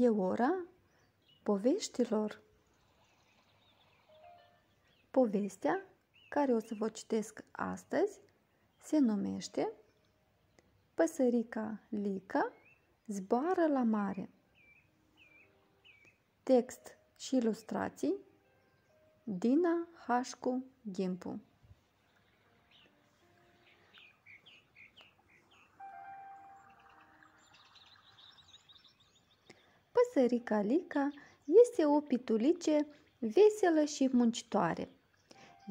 e ora poveștilor. Povestea care o să vă citesc astăzi se numește Păsărica Lica zboară la mare. Text și ilustrații Dina Hașcu Gimpu Lica este o pitulice veselă și muncitoare.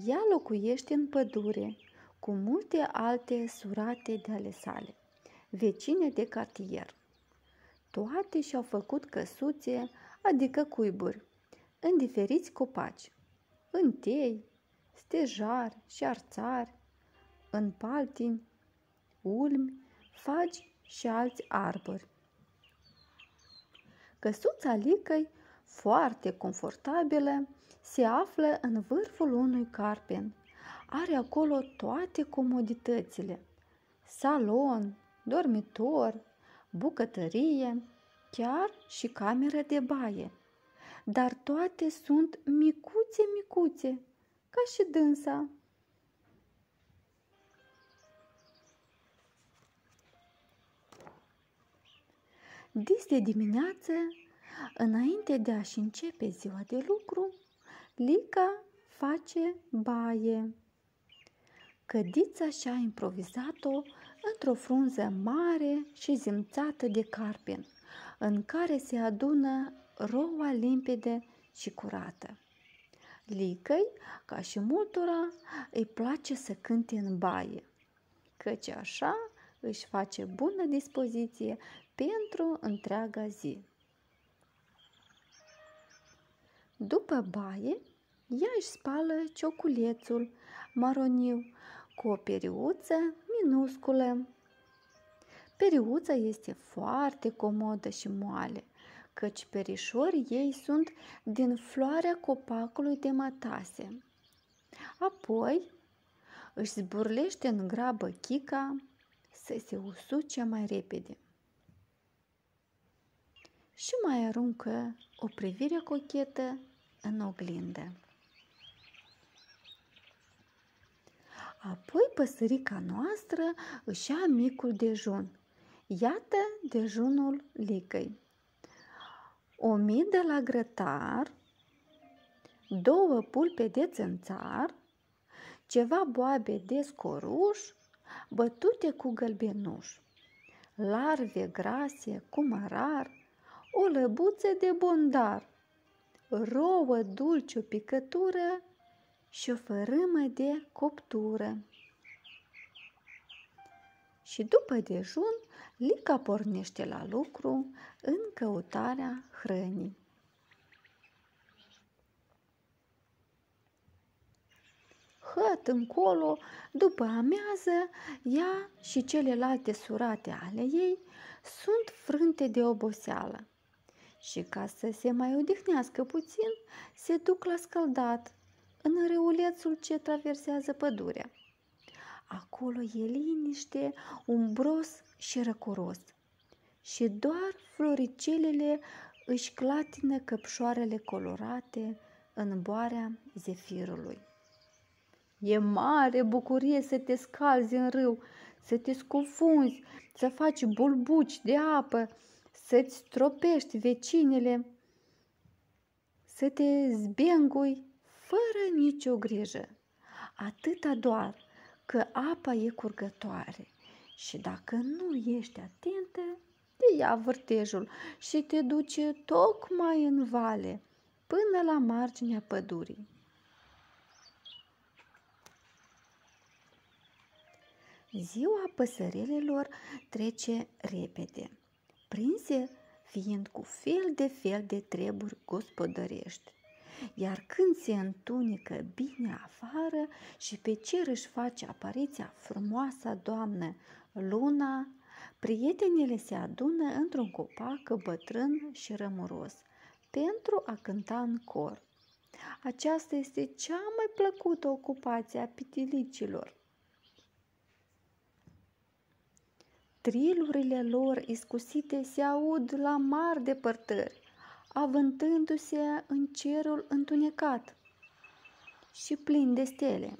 Ea locuiește în pădure cu multe alte surate de ale sale, vecine de cartier. Toate și-au făcut căsuțe, adică cuiburi, în diferiți copaci, în tei, stejar și arțari, în paltini, ulmi, fagi și alți arbori. Căsuța Licăi, foarte confortabilă, se află în vârful unui carpen. Are acolo toate comoditățile. Salon, dormitor, bucătărie, chiar și cameră de baie. Dar toate sunt micuțe-micuțe, ca și dânsa. Dis de dimineață, înainte de a-și începe ziua de lucru, Lica face baie. Cădița și-a improvizat-o într-o frunză mare și zimțată de carpen, în care se adună roa limpede și curată. Licăi, ca și multora, îi place să cânte în baie, căci așa își face bună dispoziție pentru întreaga zi. După baie, ea își spală cioculețul maroniu cu o periuță minusculă. Periuța este foarte comodă și moale, căci perișorii ei sunt din floarea copacului de matase. Apoi își zburlește în grabă chica să se usuce mai repede și mai aruncă o privire cochetă în oglindă. Apoi păsărica noastră își ia micul dejun. Iată dejunul ligăi. O mie de la grătar, două pulpe de țânțar, ceva boabe de scoruș, bătute cu gălbenuș, larve grase cu mărar, o lăbuță de bondar, rouă dulce o picătură și o fărâmă de coptură. Și după dejun, Lica pornește la lucru în căutarea hrănii. hăt încolo, după amează, ea și celelalte surate ale ei sunt frânte de oboseală și ca să se mai odihnească puțin, se duc la scăldat, în reulețul ce traversează pădurea. Acolo e liniște, umbros și răcoros și doar floricelele își clatină căpșoarele colorate în boarea zefirului. E mare bucurie să te scalzi în râu, să te scufunzi, să faci bulbuci de apă, să-ți stropești vecinele, să te zbengui fără nicio grijă. Atâta doar că apa e curgătoare și dacă nu ești atentă, te ia vârtejul și te duce tocmai în vale, până la marginea pădurii. Ziua păsărelelor trece repede prinse fiind cu fel de fel de treburi gospodărești. Iar când se întunică bine afară și pe cer își face apariția frumoasa doamnă Luna, prietenele se adună într-un copac bătrân și rămuros pentru a cânta în cor. Aceasta este cea mai plăcută ocupație a pitilicilor Trilurile lor iscusite se aud la mari depărtări, avântându-se în cerul întunecat și plin de stele.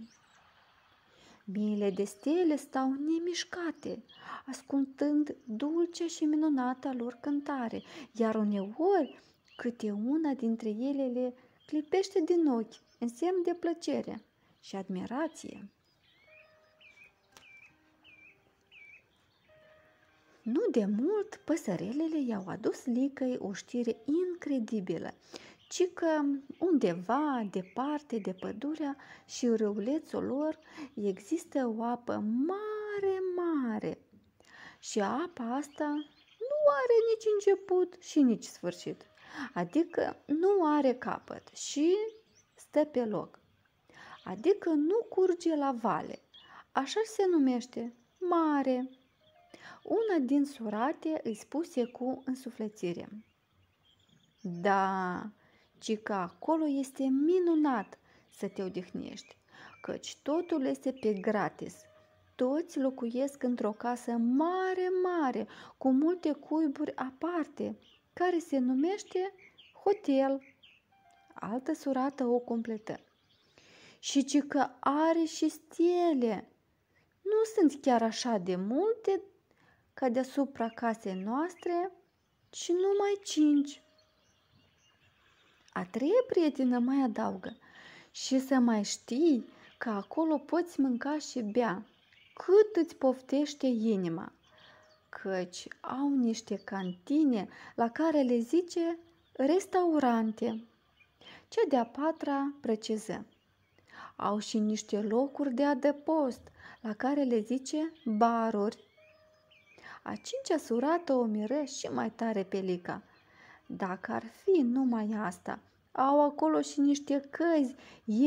Miile de stele stau nemișcate, ascultând dulcea și minunata lor cântare, iar uneori câte una dintre ele le clipește din ochi în semn de plăcere și admirație. Nu de mult, păsărelele i-au adus Licăi o știre incredibilă, ci că undeva, departe de pădurea și râulețul lor, există o apă mare, mare. Și apa asta nu are nici început și nici sfârșit. Adică nu are capăt și stă pe loc. Adică nu curge la vale. Așa se numește mare una din surate îi spuse cu însuflețire. Da, ci că acolo este minunat să te odihnești, căci totul este pe gratis. Toți locuiesc într-o casă mare, mare, cu multe cuiburi aparte, care se numește hotel. Altă surată o completă. Și ci că are și stele. Nu sunt chiar așa de multe, ca deasupra casei noastre și numai cinci. A treia prietenă mai adaugă și să mai știi că acolo poți mânca și bea cât îți poftește inima, căci au niște cantine la care le zice restaurante. Cea de-a patra preciză. Au și niște locuri de adăpost la care le zice baruri a cincea surată o mire și mai tare Lica. Dacă ar fi numai asta, au acolo și niște căzi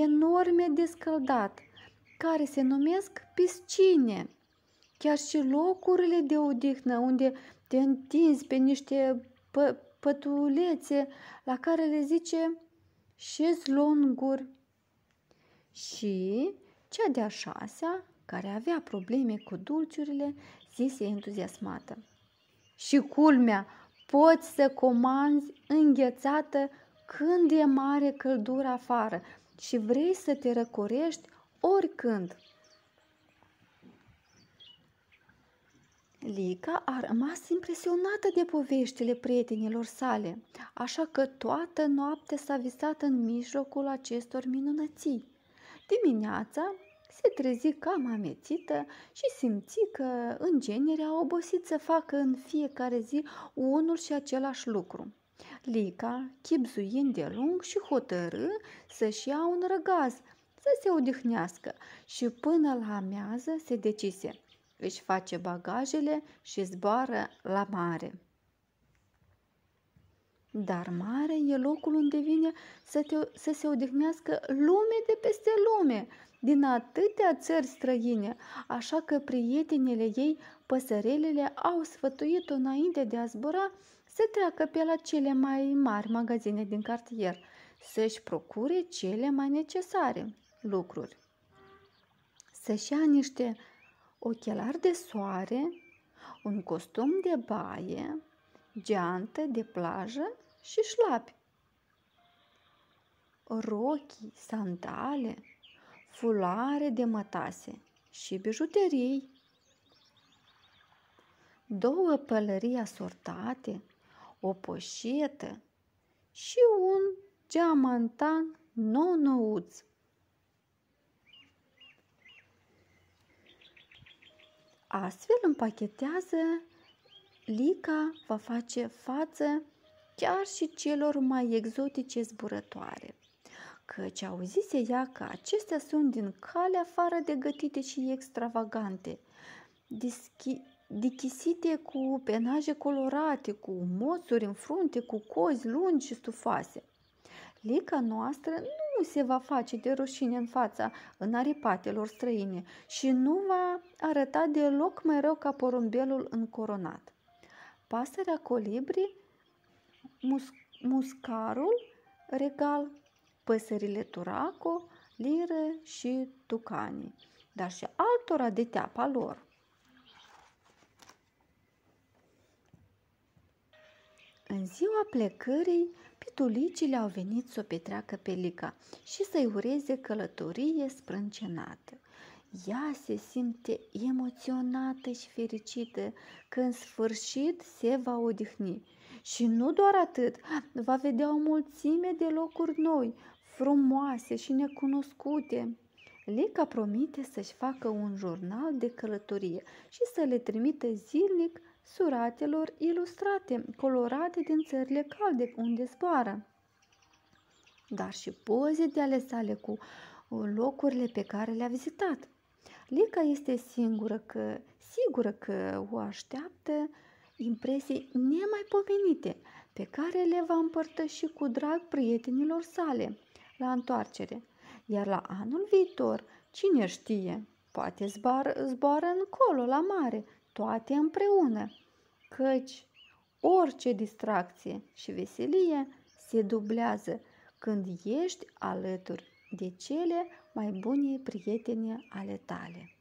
enorme de scăldat, care se numesc piscine. Chiar și locurile de odihnă unde te întinzi pe niște pă- pătulețe la care le zice șezlonguri. Și cea de-a șasea care avea probleme cu dulciurile, zise entuziasmată. Și culmea, poți să comanzi înghețată când e mare căldură afară și vrei să te răcorești oricând. Lica a rămas impresionată de poveștile prietenilor sale, așa că toată noaptea s-a visat în mijlocul acestor minunății. Dimineața se trezi cam amețită și simți că, în genere, a obosit să facă în fiecare zi unul și același lucru. Lica, chipzuind de lung și hotărâ să-și ia un răgaz, să se odihnească și până la amează se decise. Își face bagajele și zboară la mare. Dar mare e locul unde vine să, te, să se odihnească lume de peste lume – din atâtea țări străine, așa că prietenele ei, păsărelele, au sfătuit-o înainte de a zbura să treacă pe la cele mai mari magazine din cartier, să-și procure cele mai necesare lucruri. Să-și ia niște ochelari de soare, un costum de baie, geantă de plajă și șlapi. Rochii, sandale, fulare de mătase și bijuterii. Două pălării asortate, o poșetă și un geamantan nou-nouț. Astfel împachetează, Lica va face față chiar și celor mai exotice zburătoare căci auzise ea că acestea sunt din calea afară de gătite și extravagante, dischi, dichisite cu penaje colorate, cu moțuri în frunte, cu cozi lungi și stufoase. Lica noastră nu se va face de rușine în fața înaripatelor străine și nu va arăta deloc mai rău ca porumbelul încoronat. Pasărea colibri, mus- muscarul regal păsările turaco, lire și tucanii, dar și altora de teapa lor. În ziua plecării, pitulicile au venit să o petreacă pe Lica și să-i ureze călătorie sprâncenată. Ea se simte emoționată și fericită că în sfârșit se va odihni. Și nu doar atât, va vedea o mulțime de locuri noi, frumoase și necunoscute. Lica promite să-și facă un jurnal de călătorie și să le trimită zilnic suratelor ilustrate, colorate din țările calde unde zboară, dar și poze de ale sale cu locurile pe care le-a vizitat. Lica este singură că, sigură că o așteaptă impresii nemaipomenite pe care le va împărtăși cu drag prietenilor sale la întoarcere. Iar la anul viitor, cine știe, poate zbar, zboară încolo, la mare, toate împreună, căci orice distracție și veselie se dublează când ești alături de cele mai bune prietene ale tale.